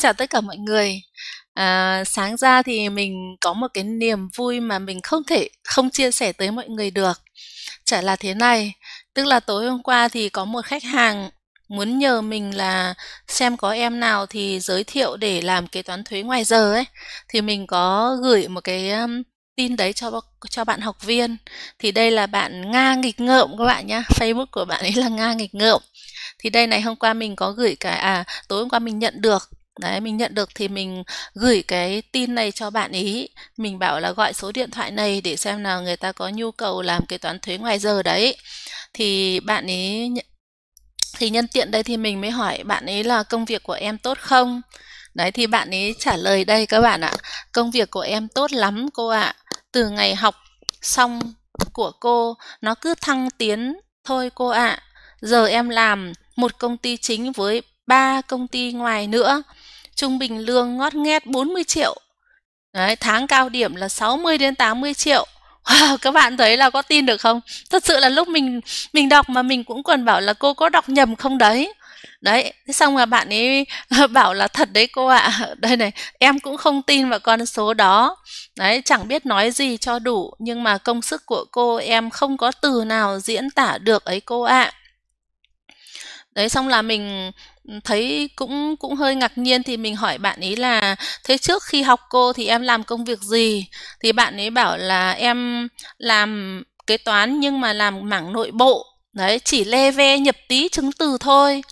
chào tất cả mọi người. À, sáng ra thì mình có một cái niềm vui mà mình không thể không chia sẻ tới mọi người được. Chả là thế này, tức là tối hôm qua thì có một khách hàng muốn nhờ mình là xem có em nào thì giới thiệu để làm kế toán thuế ngoài giờ ấy thì mình có gửi một cái tin đấy cho cho bạn học viên thì đây là bạn nga nghịch ngợm các bạn nhá facebook của bạn ấy là nga nghịch ngợm thì đây này hôm qua mình có gửi cái à tối hôm qua mình nhận được đấy mình nhận được thì mình gửi cái tin này cho bạn ý mình bảo là gọi số điện thoại này để xem là người ta có nhu cầu làm kế toán thuế ngoài giờ đấy thì bạn ý thì nhân tiện đây thì mình mới hỏi bạn ấy là công việc của em tốt không đấy thì bạn ấy trả lời đây các bạn ạ công việc của em tốt lắm cô ạ từ ngày học xong của cô nó cứ thăng tiến thôi cô ạ giờ em làm một công ty chính với ba công ty ngoài nữa trung bình lương ngót nghét 40 triệu. Đấy, tháng cao điểm là 60 đến 80 triệu. Wow, các bạn thấy là có tin được không? Thật sự là lúc mình mình đọc mà mình cũng còn bảo là cô có đọc nhầm không đấy. Đấy, thế xong là bạn ấy bảo là thật đấy cô ạ. À. Đây này, em cũng không tin vào con số đó. Đấy, chẳng biết nói gì cho đủ nhưng mà công sức của cô em không có từ nào diễn tả được ấy cô ạ. À đấy xong là mình Ừ, thấy cũng cũng hơi ngạc nhiên thì mình hỏi bạn ấy là thế trước khi học cô thì em làm công việc gì thì bạn ấy bảo là em làm kế toán nhưng mà làm mảng nội bộ đấy chỉ lê ve nhập tí chứng từ thôi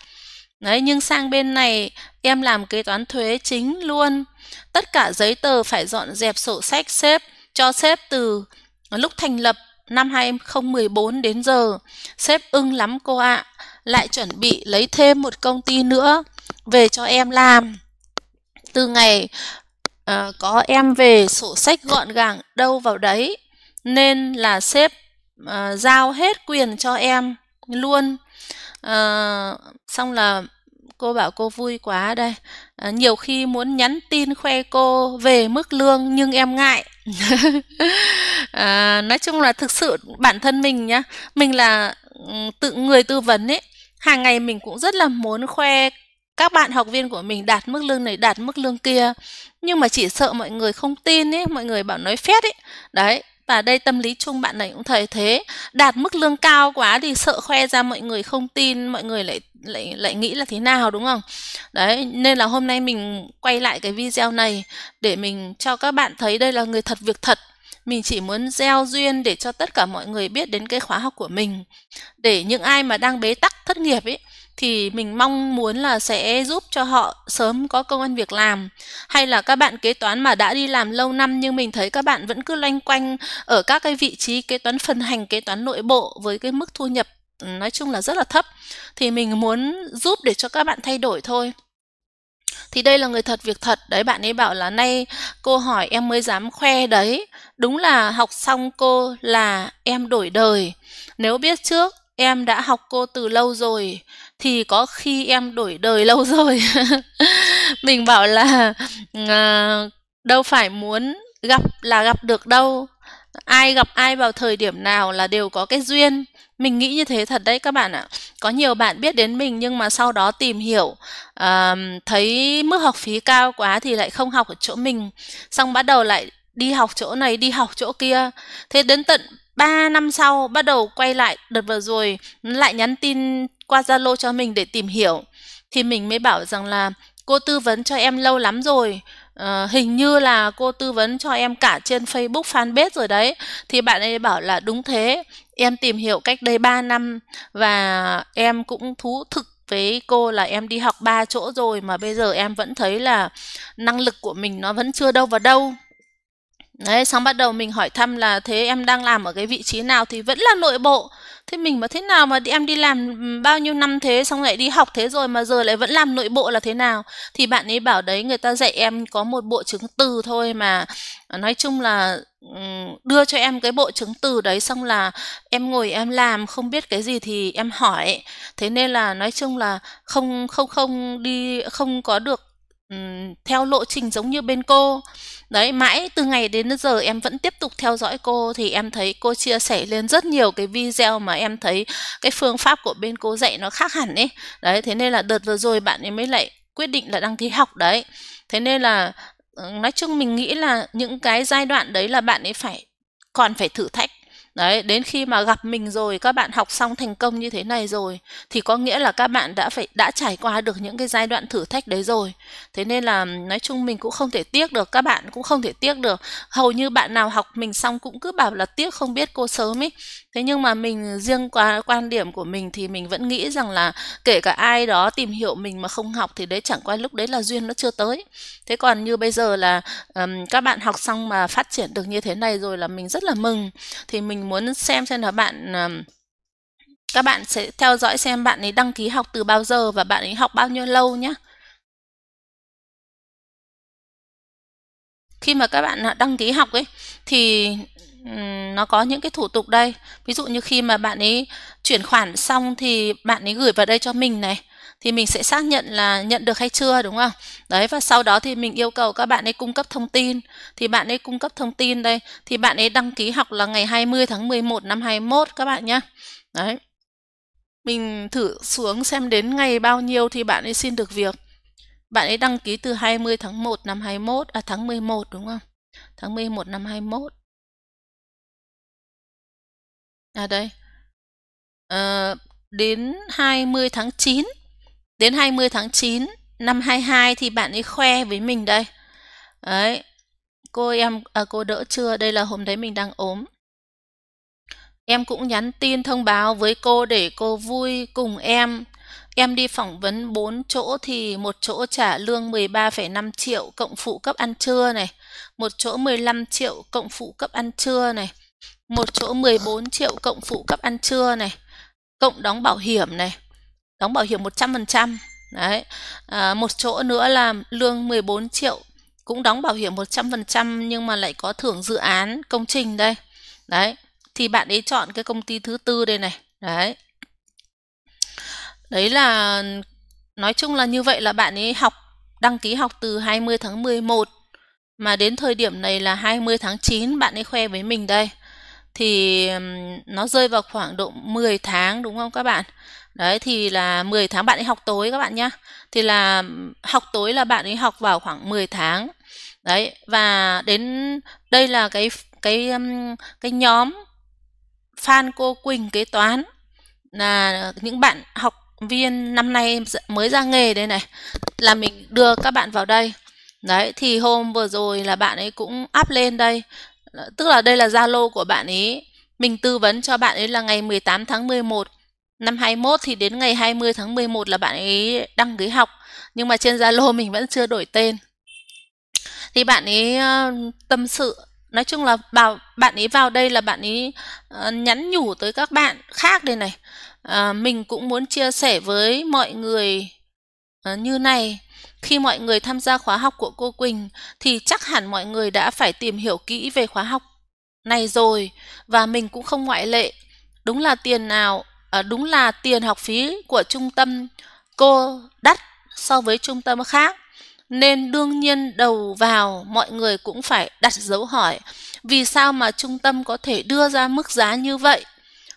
đấy nhưng sang bên này em làm kế toán thuế chính luôn tất cả giấy tờ phải dọn dẹp sổ sách xếp cho xếp từ lúc thành lập năm 2014 đến giờ xếp ưng lắm cô ạ à lại chuẩn bị lấy thêm một công ty nữa về cho em làm từ ngày uh, có em về sổ sách gọn gàng đâu vào đấy nên là sếp uh, giao hết quyền cho em luôn uh, xong là cô bảo cô vui quá đây à, nhiều khi muốn nhắn tin khoe cô về mức lương nhưng em ngại à, nói chung là thực sự bản thân mình nhá mình là ừ, tự người tư vấn ấy hàng ngày mình cũng rất là muốn khoe các bạn học viên của mình đạt mức lương này đạt mức lương kia nhưng mà chỉ sợ mọi người không tin ấy mọi người bảo nói phét ấy đấy và đây tâm lý chung bạn này cũng thấy thế đạt mức lương cao quá thì sợ khoe ra mọi người không tin mọi người lại lại lại nghĩ là thế nào đúng không đấy nên là hôm nay mình quay lại cái video này để mình cho các bạn thấy đây là người thật việc thật mình chỉ muốn gieo duyên để cho tất cả mọi người biết đến cái khóa học của mình để những ai mà đang bế tắc thất nghiệp ấy thì mình mong muốn là sẽ giúp cho họ sớm có công an việc làm hay là các bạn kế toán mà đã đi làm lâu năm nhưng mình thấy các bạn vẫn cứ loanh quanh ở các cái vị trí kế toán phân hành kế toán nội bộ với cái mức thu nhập nói chung là rất là thấp thì mình muốn giúp để cho các bạn thay đổi thôi thì đây là người thật việc thật đấy bạn ấy bảo là nay cô hỏi em mới dám khoe đấy đúng là học xong cô là em đổi đời nếu biết trước em đã học cô từ lâu rồi thì có khi em đổi đời lâu rồi mình bảo là uh, đâu phải muốn gặp là gặp được đâu ai gặp ai vào thời điểm nào là đều có cái duyên mình nghĩ như thế thật đấy các bạn ạ có nhiều bạn biết đến mình nhưng mà sau đó tìm hiểu uh, thấy mức học phí cao quá thì lại không học ở chỗ mình xong bắt đầu lại đi học chỗ này đi học chỗ kia thế đến tận 3 năm sau bắt đầu quay lại đợt vừa rồi lại nhắn tin qua Zalo cho mình để tìm hiểu thì mình mới bảo rằng là cô tư vấn cho em lâu lắm rồi Ờ, hình như là cô tư vấn cho em cả trên Facebook fanpage rồi đấy thì bạn ấy bảo là đúng thế em tìm hiểu cách đây 3 năm và em cũng thú thực với cô là em đi học ba chỗ rồi mà bây giờ em vẫn thấy là năng lực của mình nó vẫn chưa đâu vào đâu đấy xong bắt đầu mình hỏi thăm là thế em đang làm ở cái vị trí nào thì vẫn là nội bộ thế mình mà thế nào mà em đi làm ừ, bao nhiêu năm thế xong lại đi học thế rồi mà giờ lại vẫn làm nội bộ là thế nào thì bạn ấy bảo đấy người ta dạy em có một bộ chứng từ thôi mà à, nói chung là ừ, đưa cho em cái bộ chứng từ đấy xong là em ngồi em làm không biết cái gì thì em hỏi thế nên là nói chung là không không không đi không có được theo lộ trình giống như bên cô đấy mãi từ ngày đến giờ em vẫn tiếp tục theo dõi cô thì em thấy cô chia sẻ lên rất nhiều cái video mà em thấy cái phương pháp của bên cô dạy nó khác hẳn ấy đấy thế nên là đợt vừa rồi bạn ấy mới lại quyết định là đăng ký học đấy thế nên là ờ, nói chung mình nghĩ là những cái giai đoạn đấy là bạn ấy phải còn phải thử thách Đấy, đến khi mà gặp mình rồi, các bạn học xong thành công như thế này rồi thì có nghĩa là các bạn đã phải đã trải qua được những cái giai đoạn thử thách đấy rồi. Thế nên là nói chung mình cũng không thể tiếc được, các bạn cũng không thể tiếc được. Hầu như bạn nào học mình xong cũng cứ bảo là tiếc không biết cô sớm ấy. Thế nhưng mà mình riêng qua quan điểm của mình thì mình vẫn nghĩ rằng là kể cả ai đó tìm hiểu mình mà không học thì đấy chẳng qua lúc đấy là duyên nó chưa tới. Thế còn như bây giờ là um, các bạn học xong mà phát triển được như thế này rồi là mình rất là mừng. Thì mình muốn xem xem là bạn các bạn sẽ theo dõi xem bạn ấy đăng ký học từ bao giờ và bạn ấy học bao nhiêu lâu nhé. Khi mà các bạn à, đăng ký học ấy thì nó có những cái thủ tục đây. Ví dụ như khi mà bạn ấy chuyển khoản xong thì bạn ấy gửi vào đây cho mình này thì mình sẽ xác nhận là nhận được hay chưa đúng không? Đấy và sau đó thì mình yêu cầu các bạn ấy cung cấp thông tin. Thì bạn ấy cung cấp thông tin đây thì bạn ấy đăng ký học là ngày 20 tháng 11 năm 21 các bạn nhé. Đấy. Mình thử xuống xem đến ngày bao nhiêu thì bạn ấy xin được việc. Bạn ấy đăng ký từ 20 tháng 1 năm 21 à tháng 11 đúng không? Tháng 11 năm 21. À đây. À, đến 20 tháng 9 đến 20 tháng 9 năm 22 thì bạn ấy khoe với mình đây. Đấy. Cô em à, cô đỡ chưa? Đây là hôm đấy mình đang ốm. Em cũng nhắn tin thông báo với cô để cô vui cùng em. Em đi phỏng vấn 4 chỗ thì một chỗ trả lương 13,5 triệu cộng phụ cấp ăn trưa này, một chỗ 15 triệu cộng phụ cấp ăn trưa này, một chỗ 14 triệu cộng phụ cấp ăn trưa này, cộng đóng bảo hiểm này, đóng bảo hiểm 100%. Đấy. À, một chỗ nữa là lương 14 triệu cũng đóng bảo hiểm 100% nhưng mà lại có thưởng dự án công trình đây. Đấy, thì bạn ấy chọn cái công ty thứ tư đây này. Đấy. Đấy là nói chung là như vậy là bạn ấy học đăng ký học từ 20 tháng 11 mà đến thời điểm này là 20 tháng 9 bạn ấy khoe với mình đây thì nó rơi vào khoảng độ 10 tháng đúng không các bạn? Đấy thì là 10 tháng bạn ấy học tối các bạn nhá. Thì là học tối là bạn ấy học vào khoảng 10 tháng. Đấy và đến đây là cái cái cái nhóm fan cô Quỳnh kế toán là những bạn học viên năm nay mới ra nghề đây này là mình đưa các bạn vào đây đấy thì hôm vừa rồi là bạn ấy cũng up lên đây tức là đây là Zalo của bạn ấy. Mình tư vấn cho bạn ấy là ngày 18 tháng 11 năm 21 thì đến ngày 20 tháng 11 là bạn ấy đăng ký học nhưng mà trên Zalo mình vẫn chưa đổi tên. Thì bạn ấy ờ, tâm sự nói chung là bảo bạn ấy vào đây là bạn ấy ờ, nhắn nhủ tới các bạn khác đây này. À, mình cũng muốn chia sẻ với mọi người như này khi mọi người tham gia khóa học của cô Quỳnh thì chắc hẳn mọi người đã phải tìm hiểu kỹ về khóa học này rồi và mình cũng không ngoại lệ. Đúng là tiền nào à, đúng là tiền học phí của trung tâm cô đắt so với trung tâm khác nên đương nhiên đầu vào mọi người cũng phải đặt dấu hỏi vì sao mà trung tâm có thể đưa ra mức giá như vậy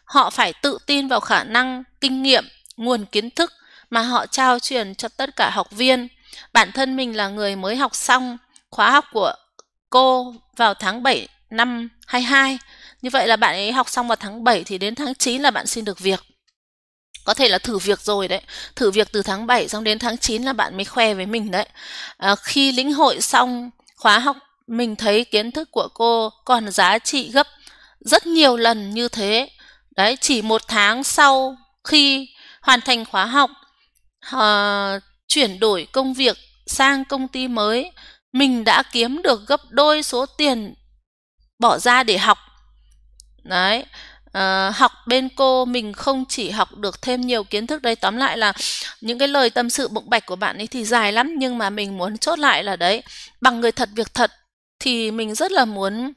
họ phải tự tin vào khả năng kinh nghiệm nguồn kiến thức mà họ trao truyền cho tất cả học viên. Bản thân mình là người mới học xong khóa học của cô vào tháng 7 năm 22. Như vậy là bạn ấy học xong vào tháng 7 thì đến tháng 9 là bạn xin được việc. Có thể là thử việc rồi đấy, thử việc từ tháng 7 xong đến tháng 9 là bạn mới khoe với mình đấy. À, khi lĩnh hội xong khóa học, mình thấy kiến thức của cô còn giá trị gấp rất nhiều lần như thế. Đấy, chỉ một tháng sau khi hoàn thành khóa học uh, chuyển đổi công việc sang công ty mới mình đã kiếm được gấp đôi số tiền bỏ ra để học đấy uh, học bên cô mình không chỉ học được thêm nhiều kiến thức đây tóm lại là những cái lời tâm sự bụng bạch của bạn ấy thì dài lắm nhưng mà mình muốn chốt lại là đấy bằng người thật việc thật thì mình rất là muốn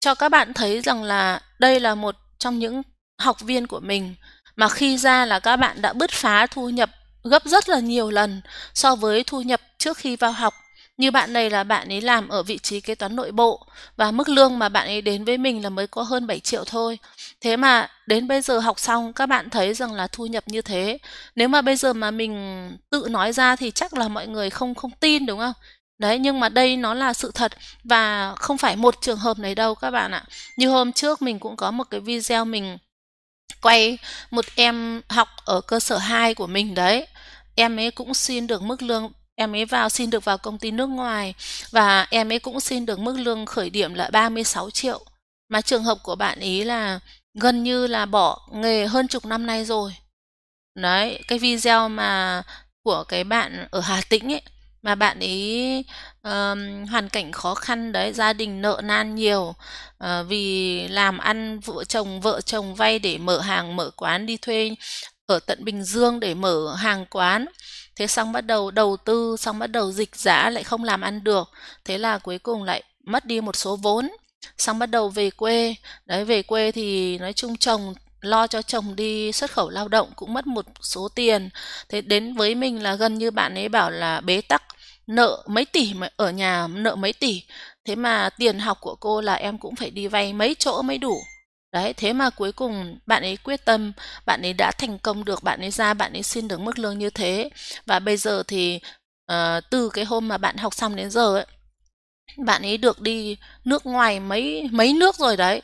cho các bạn thấy rằng là đây là một trong những học viên của mình mà khi ra là các bạn đã bứt phá thu nhập gấp rất là nhiều lần so với thu nhập trước khi vào học. Như bạn này là bạn ấy làm ở vị trí kế toán nội bộ và mức lương mà bạn ấy đến với mình là mới có hơn 7 triệu thôi. Thế mà đến bây giờ học xong các bạn thấy rằng là thu nhập như thế. Nếu mà bây giờ mà mình tự nói ra thì chắc là mọi người không không tin đúng không? Đấy nhưng mà đây nó là sự thật và không phải một trường hợp này đâu các bạn ạ. Như hôm trước mình cũng có một cái video mình quay một em học ở cơ sở 2 của mình đấy em ấy cũng xin được mức lương em ấy vào xin được vào công ty nước ngoài và em ấy cũng xin được mức lương khởi điểm là 36 triệu mà trường hợp của bạn ý là gần như là bỏ nghề hơn chục năm nay rồi đấy cái video mà của cái bạn ở Hà Tĩnh ấy mà bạn ấy uh, hoàn cảnh khó khăn đấy gia đình nợ nan nhiều uh, vì làm ăn vợ chồng vợ chồng vay để mở hàng mở quán đi thuê ở tận Bình Dương để mở hàng quán thế xong bắt đầu đầu tư xong bắt đầu dịch giã lại không làm ăn được thế là cuối cùng lại mất đi một số vốn xong bắt đầu về quê đấy về quê thì nói chung chồng lo cho chồng đi xuất khẩu lao động cũng mất một số tiền thế đến với mình là gần như bạn ấy bảo là bế tắc nợ mấy tỷ mà ở nhà nợ mấy tỷ thế mà tiền học của cô là em cũng phải đi vay mấy chỗ mới đủ đấy thế mà cuối cùng bạn ấy quyết tâm bạn ấy đã thành công được bạn ấy ra bạn ấy xin được mức lương như thế và bây giờ thì uh, từ cái hôm mà bạn học xong đến giờ ấy bạn ấy được đi nước ngoài mấy mấy nước rồi đấy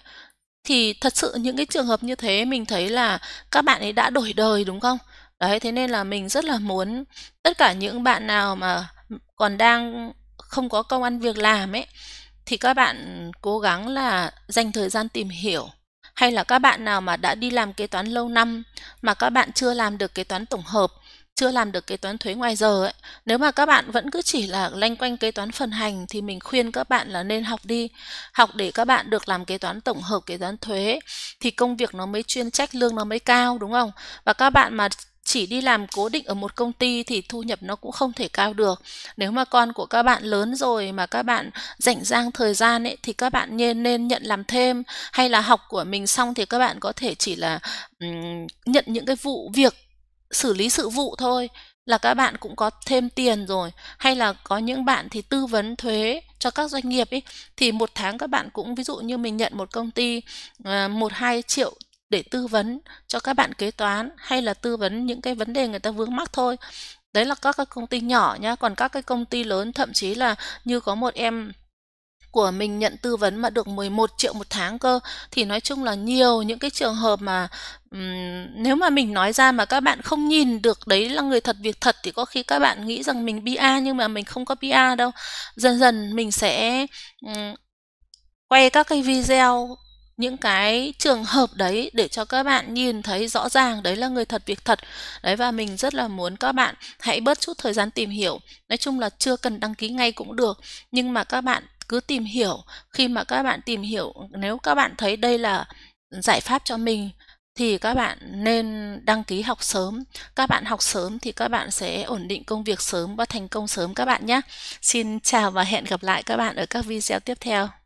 thì thật sự những cái trường hợp như thế mình thấy là các bạn ấy đã đổi đời đúng không đấy thế nên là mình rất là muốn tất cả những bạn nào mà còn đang không có công ăn việc làm ấy thì các bạn cố gắng là dành thời gian tìm hiểu hay là các bạn nào mà đã đi làm kế toán lâu năm mà các bạn chưa làm được kế toán tổng hợp chưa làm được kế toán thuế ngoài giờ ấy nếu mà các bạn vẫn cứ chỉ là lanh quanh kế toán phần hành thì mình khuyên các bạn là nên học đi học để các bạn được làm kế toán tổng hợp kế toán thuế thì công việc nó mới chuyên trách lương nó mới cao đúng không và các bạn mà chỉ đi làm cố định ở một công ty thì thu nhập nó cũng không thể cao được nếu mà con của các bạn lớn rồi mà các bạn rảnh rang thời gian ấy thì các bạn nên nên nhận làm thêm hay là học của mình xong thì các bạn có thể chỉ là um, nhận những cái vụ việc xử lý sự vụ thôi là các bạn cũng có thêm tiền rồi hay là có những bạn thì tư vấn thuế cho các doanh nghiệp ấy thì một tháng các bạn cũng ví dụ như mình nhận một công ty ờ, một uh, hai triệu để tư vấn cho các bạn kế toán hay là tư vấn những cái vấn đề người ta vướng mắc thôi đấy là các cái công ty nhỏ nhá còn các cái công ty lớn thậm chí là như có một em của mình nhận tư vấn mà được 11 triệu một tháng cơ thì nói chung là nhiều những cái trường hợp mà um, nếu mà mình nói ra mà các bạn không nhìn được đấy là người thật việc thật thì có khi các bạn nghĩ rằng mình PR nhưng mà mình không có PR đâu dần dần mình sẽ um, quay các cái video những cái trường hợp đấy để cho các bạn nhìn thấy rõ ràng đấy là người thật việc thật đấy và mình rất là muốn các bạn hãy bớt chút thời gian tìm hiểu nói chung là chưa cần đăng ký ngay cũng được nhưng mà các bạn cứ tìm hiểu khi mà các bạn tìm hiểu nếu các bạn thấy đây là giải pháp cho mình thì các bạn nên đăng ký học sớm. Các bạn học sớm thì các bạn sẽ ổn định công việc sớm và thành công sớm các bạn nhé. Xin chào và hẹn gặp lại các bạn ở các video tiếp theo.